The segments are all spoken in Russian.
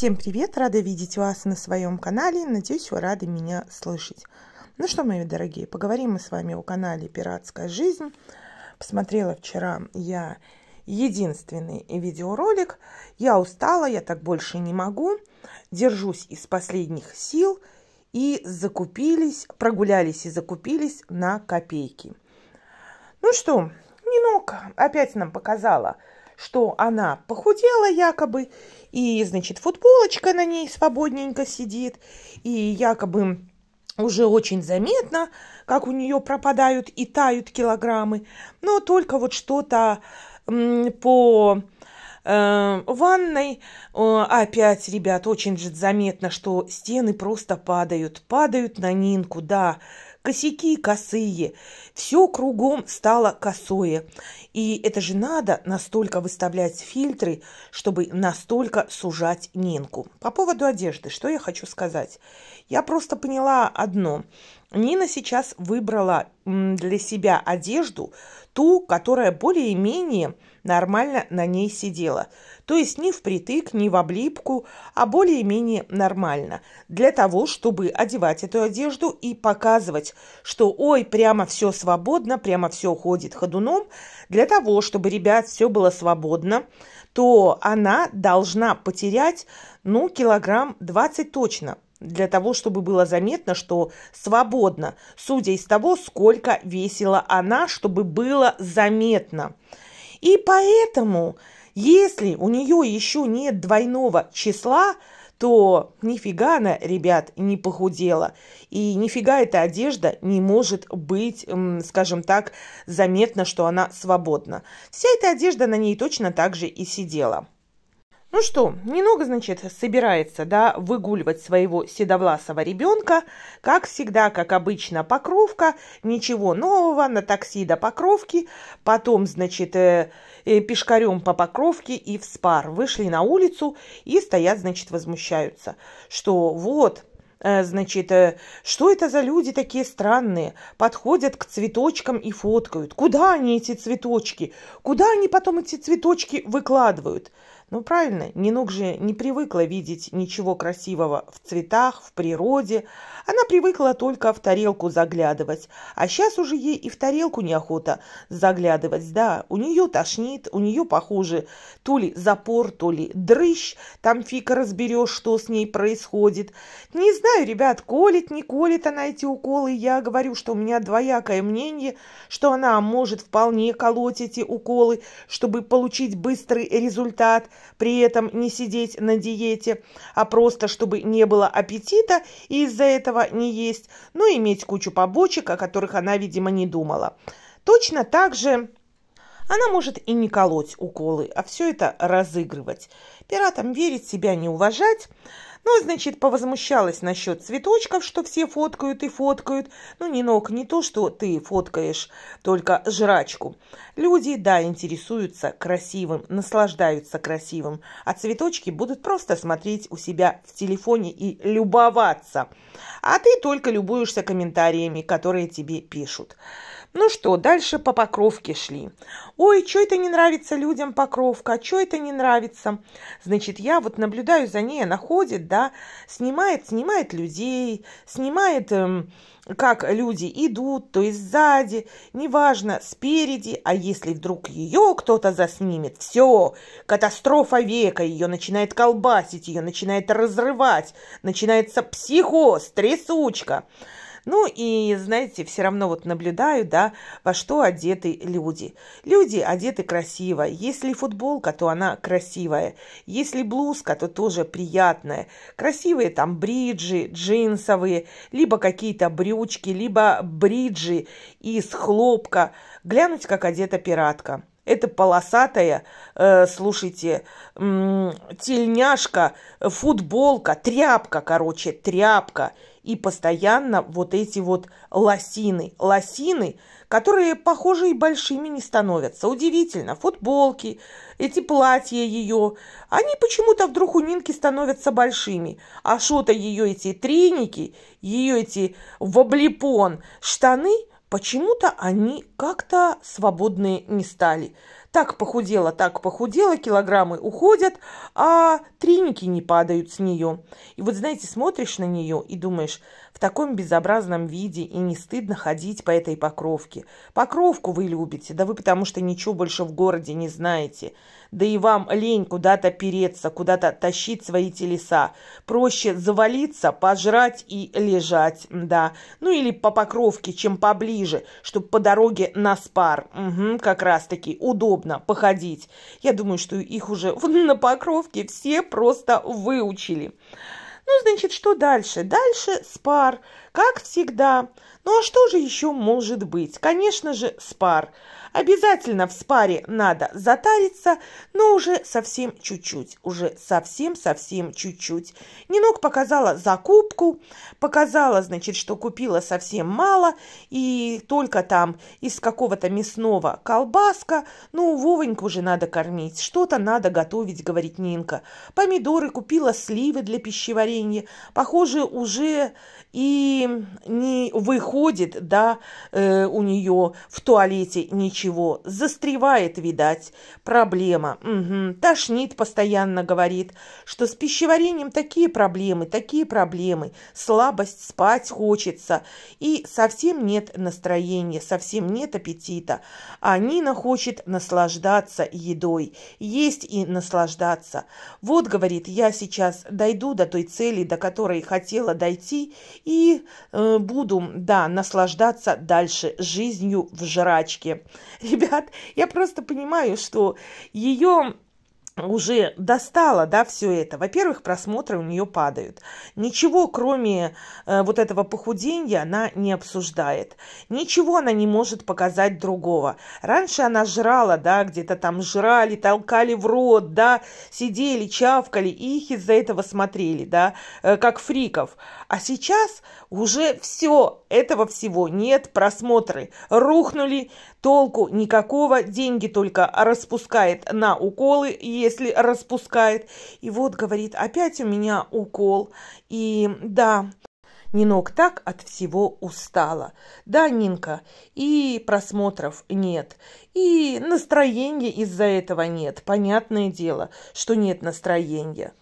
Всем привет! Рада видеть вас на своем канале. Надеюсь, вы рады меня слышать. Ну что, мои дорогие, поговорим мы с вами о канале «Пиратская жизнь». Посмотрела вчера я единственный видеоролик. Я устала, я так больше не могу. Держусь из последних сил и закупились, прогулялись и закупились на копейки. Ну что, Нинок опять нам показала – что она похудела якобы, и, значит, футболочка на ней свободненько сидит, и якобы уже очень заметно, как у нее пропадают и тают килограммы, но только вот что-то по э, ванной э, опять, ребят, очень же заметно, что стены просто падают, падают на Нинку, да, косяки косые, все кругом стало косое. И это же надо настолько выставлять фильтры, чтобы настолько сужать Нинку. По поводу одежды, что я хочу сказать? Я просто поняла одно. Нина сейчас выбрала для себя одежду, ту, которая более-менее нормально на ней сидела. То есть не впритык, не в облипку, а более-менее нормально. Для того, чтобы одевать эту одежду и показывать, что ой, прямо все свободно, прямо все ходит ходуном. Для того, чтобы, ребят, все было свободно, то она должна потерять, ну, килограмм 20 точно – для того, чтобы было заметно, что свободно, судя из того, сколько весила она, чтобы было заметно. И поэтому, если у нее еще нет двойного числа, то нифига она, ребят, не похудела. И нифига эта одежда не может быть, скажем так, заметно, что она свободна. Вся эта одежда на ней точно так же и сидела. Ну что, немного, значит, собирается, да, выгуливать своего седовласого ребенка. Как всегда, как обычно, покровка, ничего нового, на такси до покровки, потом, значит, э, э, пешкарем по покровке и в спар. Вышли на улицу и стоят, значит, возмущаются, что вот, э, значит, э, что это за люди такие странные? Подходят к цветочкам и фоткают. Куда они эти цветочки? Куда они потом эти цветочки выкладывают? Ну правильно, Нинок же не привыкла видеть ничего красивого в цветах, в природе. Она привыкла только в тарелку заглядывать. А сейчас уже ей и в тарелку неохота заглядывать. Да, у нее тошнит, у нее, похоже, то ли запор, то ли дрыщ. Там фиг разберешь, что с ней происходит. Не знаю, ребят, колет, не колет она эти уколы. Я говорю, что у меня двоякое мнение, что она может вполне колоть эти уколы, чтобы получить быстрый результат – при этом не сидеть на диете, а просто чтобы не было аппетита и из-за этого не есть, но ну иметь кучу побочек, о которых она, видимо, не думала. Точно так же она может и не колоть уколы, а все это разыгрывать. Пиратам верить, себя не уважать. Ну, значит, повозмущалась насчет цветочков, что все фоткают и фоткают. Ну, не ног, не то, что ты фоткаешь только жрачку. Люди, да, интересуются красивым, наслаждаются красивым, а цветочки будут просто смотреть у себя в телефоне и любоваться. А ты только любуешься комментариями, которые тебе пишут. Ну что, дальше по покровке шли. Ой, что это не нравится людям покровка, что это не нравится. Значит, я вот наблюдаю за ней, она ходит, да, снимает, снимает людей, снимает, эм, как люди идут, то есть сзади, неважно, спереди, а если вдруг ее кто-то заснимет, все, катастрофа века, ее начинает колбасить, ее начинает разрывать, начинается психоз, трясучка. Ну и, знаете, все равно вот наблюдаю, да, во что одеты люди. Люди одеты красиво. Если футболка, то она красивая. Если блузка, то тоже приятная. Красивые там бриджи, джинсовые, либо какие-то брючки, либо бриджи из хлопка. Глянуть, как одета пиратка. Это полосатая, э, слушайте, м- тельняшка, футболка, тряпка, короче, тряпка – и постоянно вот эти вот лосины. Лосины, которые, похоже, и большими не становятся. Удивительно. Футболки, эти платья ее. Они почему-то вдруг у Нинки становятся большими. А что-то ее эти треники, ее эти воблепон, штаны, почему-то они как-то свободные не стали. Так похудела, так похудела, килограммы уходят, а триники не падают с нее. И вот, знаете, смотришь на нее и думаешь, в таком безобразном виде, и не стыдно ходить по этой покровке. Покровку вы любите, да вы потому что ничего больше в городе не знаете. Да и вам лень куда-то переться, куда-то тащить свои телеса. Проще завалиться, пожрать и лежать, да. Ну или по покровке, чем поближе, чтобы по дороге на спар. Угу, как раз-таки удобно походить. Я думаю, что их уже на покровке все просто выучили. Ну, значит, что дальше? Дальше спар, как всегда. Ну а что же еще может быть? Конечно же, спар. Обязательно в спаре надо затариться, но уже совсем чуть-чуть, уже совсем-совсем чуть-чуть. Нинок показала закупку, показала, значит, что купила совсем мало, и только там из какого-то мясного колбаска, ну, Вовоньку уже надо кормить, что-то надо готовить, говорит Нинка. Помидоры купила, сливы для пищеварения, похоже, уже и не выходит доходит до э, у нее в туалете ничего, застревает, видать, проблема. Угу. Тошнит постоянно, говорит, что с пищеварением такие проблемы, такие проблемы, слабость, спать хочется, и совсем нет настроения, совсем нет аппетита. А Нина хочет наслаждаться едой, есть и наслаждаться. Вот, говорит, я сейчас дойду до той цели, до которой хотела дойти, и э, буду, да, наслаждаться дальше жизнью в жрачке. Ребят, я просто понимаю, что ее уже достала, да, все это. Во-первых, просмотры у нее падают. Ничего, кроме э, вот этого похудения, она не обсуждает. Ничего она не может показать другого. Раньше она жрала, да, где-то там жрали, толкали в рот, да, сидели, чавкали, и их из-за этого смотрели, да, э, как фриков. А сейчас уже все, этого всего нет, просмотры рухнули, толку никакого, деньги только распускает на уколы, и если распускает. И вот, говорит, опять у меня укол. И да, Нинок так от всего устала. Да, Нинка, и просмотров нет, и настроения из-за этого нет. Понятное дело, что нет настроения.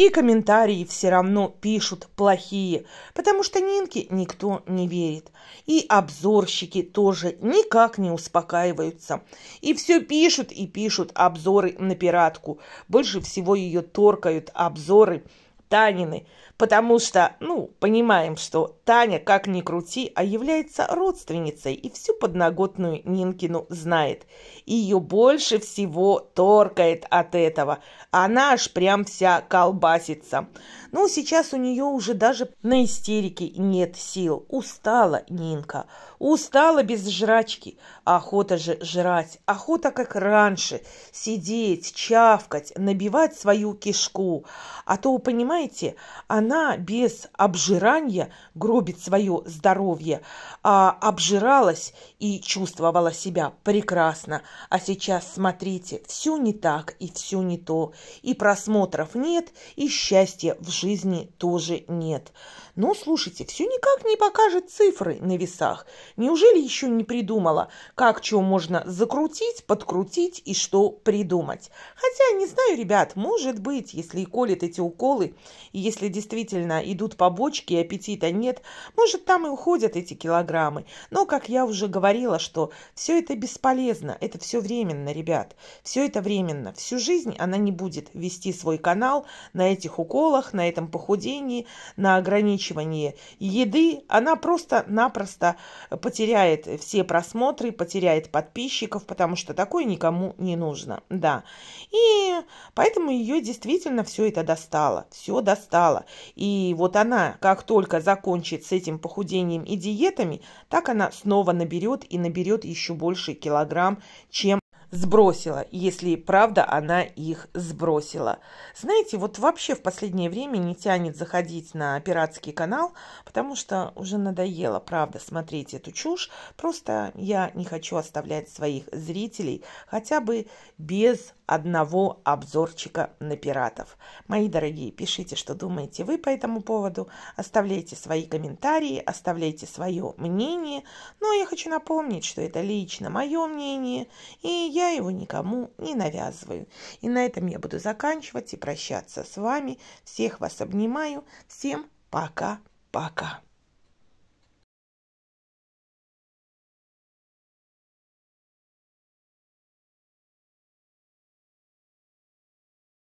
И комментарии все равно пишут плохие, потому что Нинке никто не верит. И обзорщики тоже никак не успокаиваются. И все пишут и пишут обзоры на пиратку. Больше всего ее торкают обзоры Танины, потому что, ну, понимаем, что Таня, как ни крути, а является родственницей и всю подноготную Нинкину знает. И ее больше всего торкает от этого. Она аж прям вся колбасится. Ну, сейчас у нее уже даже на истерике нет сил. Устала Нинка, устала без жрачки. Охота же жрать, охота как раньше. Сидеть, чавкать, набивать свою кишку. А то, понимаете, она она без обжирания гробит свое здоровье, а обжиралась и чувствовала себя прекрасно. А сейчас, смотрите, все не так и все не то. И просмотров нет, и счастья в жизни тоже нет. Но слушайте, все никак не покажет цифры на весах. Неужели еще не придумала, как чего можно закрутить, подкрутить и что придумать? Хотя, не знаю, ребят, может быть, если и колет эти уколы, и если действительно действительно идут побочки и аппетита нет, может, там и уходят эти килограммы. Но, как я уже говорила, что все это бесполезно, это все временно, ребят. Все это временно. Всю жизнь она не будет вести свой канал на этих уколах, на этом похудении, на ограничивании еды. Она просто-напросто потеряет все просмотры, потеряет подписчиков, потому что такое никому не нужно. Да. И поэтому ее действительно все это достало. Все достало. И вот она, как только закончит с этим похудением и диетами, так она снова наберет и наберет еще больше килограмм, чем сбросила, если правда она их сбросила. Знаете, вот вообще в последнее время не тянет заходить на пиратский канал, потому что уже надоело, правда, смотреть эту чушь. Просто я не хочу оставлять своих зрителей хотя бы без одного обзорчика на пиратов. Мои дорогие, пишите, что думаете вы по этому поводу, оставляйте свои комментарии, оставляйте свое мнение. Но ну, а я хочу напомнить, что это лично мое мнение, и я я его никому не навязываю. И на этом я буду заканчивать и прощаться с вами. Всех вас обнимаю. Всем пока-пока.